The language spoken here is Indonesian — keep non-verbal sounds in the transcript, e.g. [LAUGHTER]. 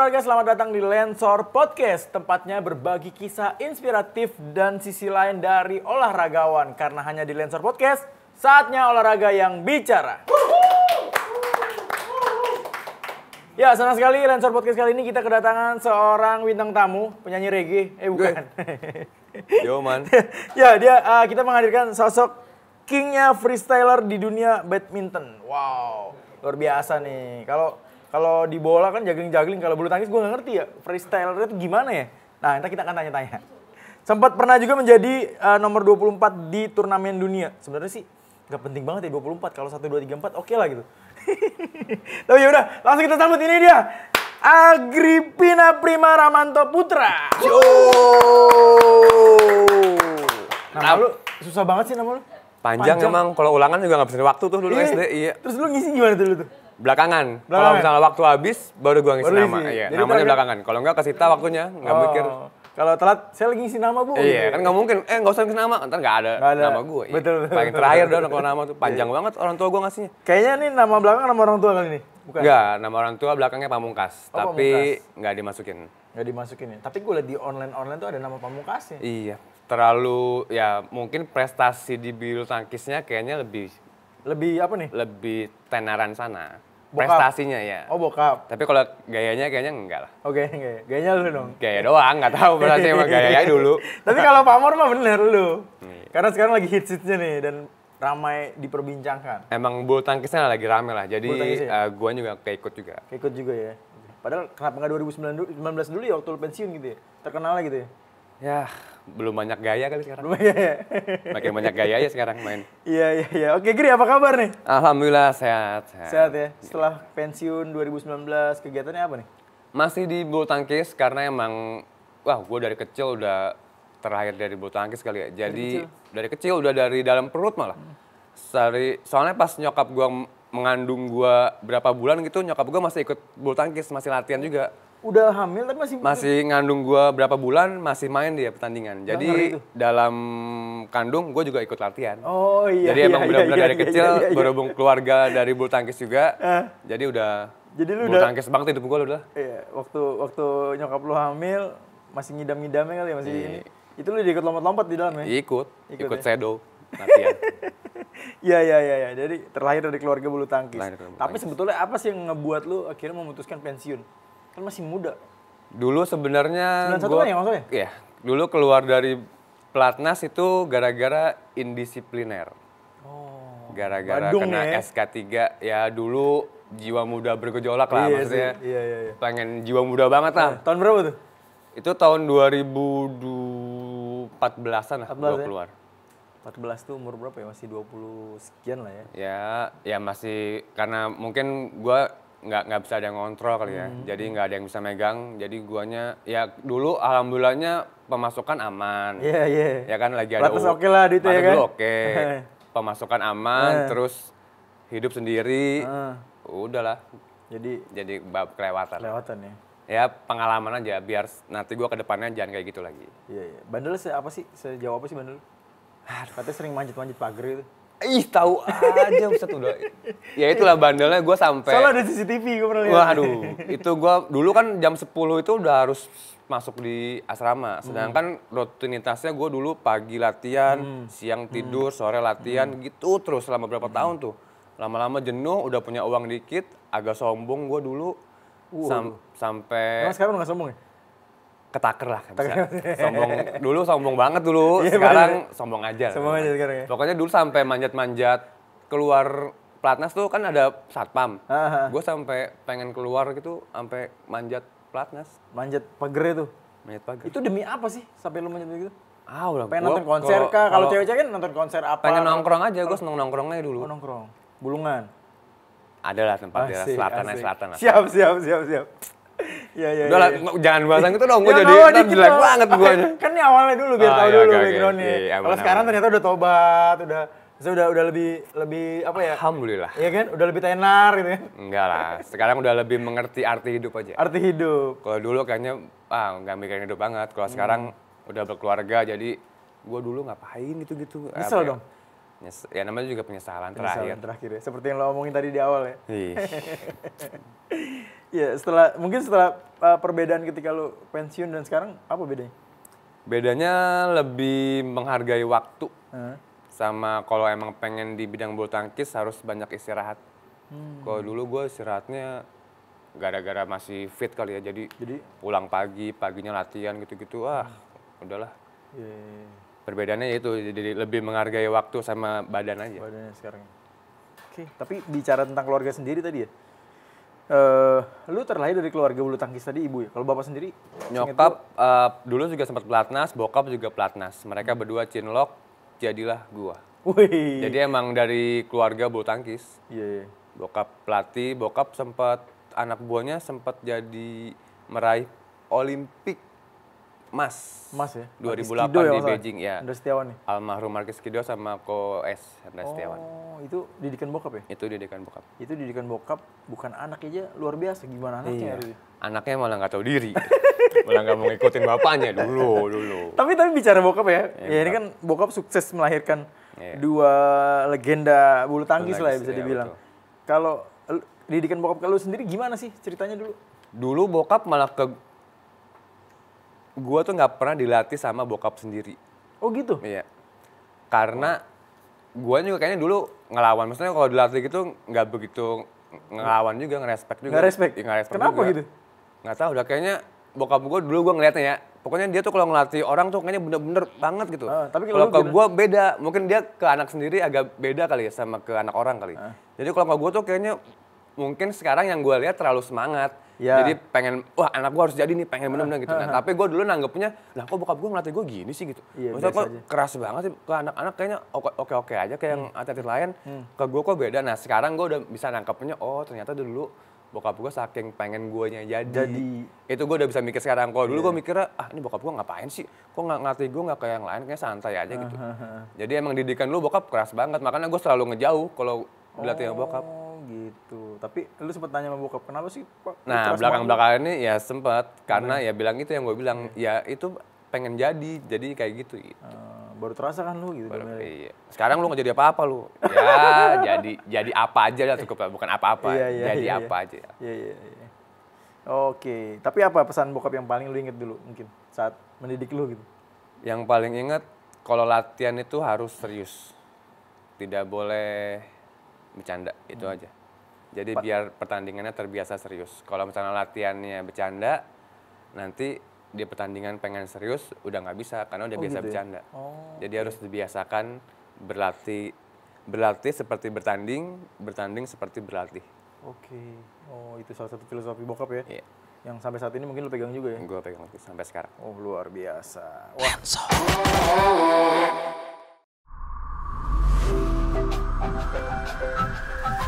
keluarga, selamat datang di Lensor Podcast. Tempatnya berbagi kisah inspiratif dan sisi lain dari olahragawan. Karena hanya di Lensor Podcast, saatnya olahraga yang bicara. Ya, senang sekali Lensor Podcast kali ini kita kedatangan seorang bintang tamu, penyanyi reggae. Eh, bukan. Yo, man. [LAUGHS] ya, dia uh, kita menghadirkan sosok kingnya freestyler di dunia badminton. Wow, luar biasa nih. Kalau kalau di bola kan jagling-jagling, kalau bulu tangkis gue gak ngerti ya freestyle itu gimana ya. Nah, nanti kita akan tanya-tanya. Sempat pernah juga menjadi uh, nomor 24 di turnamen dunia. Sebenarnya sih nggak penting banget ya 24. Kalau 1, 2, 3, 4 oke okay lah gitu. [LAUGHS] Tapi yaudah, langsung kita sambut ini dia. Agripina Prima Ramanto Putra. Yo. Nama lu susah banget sih nama lu. Panjang, Panjang. emang, kalau ulangan juga nggak bisa waktu tuh dulu iya. SD. Iya. Terus lu ngisi gimana tuh dulu tuh? belakangan. belakangan. Kalau misalnya waktu habis baru gua ngisi baru nama. Iya, namanya belakangan. Kalau enggak kesita waktunya, nggak oh. mikir. Kalau telat, saya lagi ngisi nama bu. Iya, kan nggak mungkin. Eh, nggak usah ngisi nama, ntar nggak ada, ada nama gue. Iya. Betul. Paling terakhir betul, dong kalau nama tuh [LAUGHS] panjang iya. banget orang tua gue ngasihnya. Kayaknya nih nama belakang nama orang tua kali ini. Bukan? Enggak, nama orang tua belakangnya Pamungkas, oh, tapi nggak dimasukin. Nggak dimasukin ya. Tapi gue liat di online-online tuh ada nama Pamungkasnya. Iya, terlalu ya mungkin prestasi di bulu tangkisnya kayaknya lebih lebih apa nih? Lebih tenaran sana. Bokap. Prestasinya ya. Oh bokap. Tapi kalau gayanya kayaknya enggak lah. Oke, gaya. Gayanya lu dong. Gaya doang, nggak tahu berarti emang [LAUGHS] gayanya dulu. Tapi kalau pamor mah bener lu. Iya. Karena sekarang lagi hits-hitsnya nih dan ramai diperbincangkan. Emang bulu tangkisnya lagi rame lah. Jadi ya? uh, gua juga keikut juga. Keikut juga ya. Padahal kenapa nggak 2019 dulu ya waktu lu pensiun gitu ya? Terkenal lah gitu ya? Ya, belum banyak gaya kali sekarang. Belum ya. [LAUGHS] Makin banyak gaya ya sekarang main. Iya, iya, iya. Oke, Giri apa kabar nih? Alhamdulillah sehat. Sehat, sehat ya. Setelah ya. pensiun 2019, kegiatannya apa nih? Masih di bulu tangkis karena emang wah, gue dari kecil udah terakhir dari bulu tangkis kali ya. Jadi dari kecil, dari kecil udah dari dalam perut malah. Hmm. Sari, soalnya pas nyokap gue mengandung gue berapa bulan gitu, nyokap gue masih ikut bulu tangkis, masih latihan juga udah hamil tapi masih masih ngandung gue berapa bulan masih main dia pertandingan jadi dalam kandung gue juga ikut latihan oh iya jadi iya, emang benar-benar iya, dari iya, kecil iya, iya, berhubung keluarga dari bulu tangkis juga uh, jadi udah jadi lu bulu udah, tangkis banget hidup gue udah iya waktu waktu nyokap lu hamil masih ngidam-ngidamnya kali ya masih iya. ini itu lu ikut lompat-lompat di dalam ya ikut ikut, ikut ya? sedo latihan [LAUGHS] Iya iya iya ya. jadi terlahir dari keluarga bulu tangkis. Keluarga bulu tangkis. Tapi sebetulnya apa sih yang ngebuat lu akhirnya memutuskan pensiun? Kan masih muda. Dulu sebenarnya gua, kan ya maksudnya? Iya. Dulu keluar dari pelatnas itu gara-gara indisipliner. Oh. Gara-gara kena ya. SK3 ya dulu jiwa muda bergejolak lah iya, maksudnya. Iya, iya, iya. Pengen jiwa muda banget lah. Oh, tahun berapa tuh? Itu tahun 2014-an lah 14, keluar. ya? keluar. 14 tuh umur berapa ya? Masih 20 sekian lah ya. Ya, ya masih karena mungkin gua nggak nggak bisa ada yang ngontrol kali ya. Hmm. Jadi nggak ada yang bisa megang. Jadi guanya ya dulu alhamdulillahnya pemasukan aman. Iya yeah, iya. Yeah. Ya kan lagi ada Batas oke okay lah itu ya kan. oke. Okay. [LAUGHS] pemasukan aman eh. terus hidup sendiri. Uh. Udahlah. Jadi jadi bab kelewatan. Kelewatan ya. Ya pengalaman aja biar nanti gua kedepannya jangan kayak gitu lagi. Iya iya. Yeah. Bandel apa sih? Sejauh apa sih bandel? Katanya sering manjat-manjat pagar itu. Ih tahu aja Ustaz udah. Ya itulah bandelnya gue sampai. Soalnya ada CCTV gue pernah lihat. Wah aduh, itu gue dulu kan jam 10 itu udah harus masuk di asrama. Hmm. Sedangkan hmm. rutinitasnya gue dulu pagi latihan, hmm. siang hmm. tidur, sore latihan hmm. gitu terus selama berapa hmm. tahun tuh. Lama-lama jenuh, udah punya uang dikit, agak sombong gue dulu. Uh, sam sampai. Nah, sekarang gak sombong ya? ketaker lah bisa. sombong dulu sombong banget dulu yeah, iya, sekarang bener. sombong aja sombong kan. aja sekarang ya pokoknya dulu sampai manjat-manjat keluar platnas tuh kan ada satpam gue sampai pengen keluar gitu sampai manjat platnas manjat pagar itu manjat pagar itu demi apa sih sampai lu manjat gitu Ah, udah. Pengen nonton konser kah? Kalau cewek-cewek kan nonton konser apa? Pengen nongkrong aja, gue seneng nongkrongnya dulu. Oh, nongkrong. Bulungan. adalah tempatnya selatan asik. selatan Siap, siap, siap, siap. Iya, iya. Udah ya, jangan bahas itu dong. Gue ya, jadi ntar jelek banget gue. [LAUGHS] Kan ini awalnya dulu biar oh, dulu okay, iya, backgroundnya. Okay. Iya, Kalau sekarang ternyata udah tobat, udah sudah udah lebih lebih apa ya? Alhamdulillah. Iya kan? Udah lebih tenar gitu kan? Enggak lah. Sekarang udah lebih mengerti arti hidup aja. Arti hidup. Kalau dulu kayaknya ah nggak mikirin hidup banget. Kalau hmm. sekarang udah berkeluarga jadi gue dulu ngapain gitu-gitu. Nyesel ya? dong? Nyes ya namanya juga penyesalan, penyesalan terakhir. terakhir ya. Seperti yang lo omongin tadi di awal ya. Iya. [LAUGHS] Ya setelah mungkin setelah uh, perbedaan ketika lu pensiun dan sekarang apa bedanya? Bedanya lebih menghargai waktu. -huh. Sama kalau emang pengen di bidang bulu tangkis harus banyak istirahat. Hmm. Kalau dulu gue istirahatnya gara-gara masih fit kali ya, jadi, jadi pulang pagi, paginya latihan gitu-gitu, ah hmm. udahlah. Yeah. Iya, iya. Perbedaannya ya itu, jadi lebih menghargai waktu sama badan aja. Badannya sekarang. Oke, okay. tapi bicara tentang keluarga sendiri tadi ya, Uh, lu terlahir dari keluarga bulu tangkis tadi ibu ya. Kalau bapak sendiri nyokap itu... uh, eh, dulu juga sempat pelatnas, bokap juga pelatnas. Mereka hmm. berdua cinlok, jadilah gua. Wih. Jadi emang dari keluarga bulu tangkis. Iya. Yeah. Bokap pelatih, bokap sempat anak buahnya sempat jadi meraih Olimpik emas Mas ya? 2008 Kido ya, di Beijing iya. ya. Setiawan nih. Almarhum Markis Kido sama Ko S Andre oh. Setiawan itu didikan bokap ya? Itu didikan bokap. Itu didikan bokap, bukan anak aja luar biasa. Gimana anaknya? Iya. Anaknya malah nggak tahu diri. [LAUGHS] malah nggak mau ngikutin bapaknya dulu, dulu. Tapi tapi bicara bokap ya, ya, ya ini kan bokap sukses melahirkan ya. dua legenda bulu tangkis lah ya bisa iya, dibilang. Kalau didikan bokap kalau sendiri gimana sih ceritanya dulu? Dulu bokap malah ke gue tuh nggak pernah dilatih sama bokap sendiri. Oh gitu? Iya. Karena oh gue juga kayaknya dulu ngelawan maksudnya kalau dilatih gitu nggak begitu ngelawan juga ngerespek juga Ngerespek? respect ya, ngerespek kenapa juga. gitu nggak tahu udah kayaknya bokap gue dulu gue ngeliatnya ya pokoknya dia tuh kalau ngelatih orang tuh kayaknya bener-bener banget gitu Uh, tapi kalau ke gue beda mungkin dia ke anak sendiri agak beda kali ya sama ke anak orang kali Uh. jadi kalau ke gue tuh kayaknya mungkin sekarang yang gue lihat terlalu semangat. Yeah. Jadi pengen, wah anak gue harus jadi nih, pengen bener-bener gitu. Nah, [LAUGHS] tapi gue dulu nanggepnya, lah kok bokap gue ngelatih gue gini sih gitu. Yeah, Maksudnya kok aja. keras banget sih, ke anak-anak kayaknya oke-oke aja kayak hmm. yang atlet lain. Hmm. Ke gue kok beda, nah sekarang gue udah bisa nangkepnya, oh ternyata dulu bokap gue saking pengen guanya jadi. jadi itu gue udah bisa mikir sekarang kok dulu yeah. gue iya. mikirnya ah ini bokap gue ngapain sih kok nggak ngerti gue nggak kayak yang lain kayak santai aja gitu [LAUGHS] jadi emang didikan lu bokap keras banget makanya gue selalu ngejauh kalau dilatih oh, bokap gitu tapi lu sempat tanya sama bokap, kenapa sih Pak? Nah, belakang-belakang ini ya sempat karena ya bilang itu yang gue bilang, ya itu pengen jadi, jadi kayak gitu. gitu. Uh, baru terasa kan lu gitu. Baru, iya. Sekarang lu nggak jadi apa-apa lu. [LAUGHS] Ya, jadi jadi apa aja lah cukup bukan apa-apa. Iya, iya, jadi iya, iya. apa iya. aja. Iya, iya, iya. Oke, tapi apa pesan bokap yang paling lu inget dulu mungkin saat mendidik lu gitu? Yang paling inget kalau latihan itu harus serius. Tidak boleh bercanda, itu hmm. aja. Jadi Pat biar pertandingannya terbiasa serius. Kalau misalnya latihannya bercanda, nanti di pertandingan pengen serius udah nggak bisa karena udah oh, biasa gitu ya? bercanda. Oh. Jadi harus dibiasakan berlatih berlatih seperti bertanding, bertanding seperti berlatih. Oke. Okay. Oh, itu salah satu filosofi bokap ya. Iya. Yeah. Yang sampai saat ini mungkin lu pegang juga ya? Gue pegang sampai sekarang. Oh, luar biasa. Wah.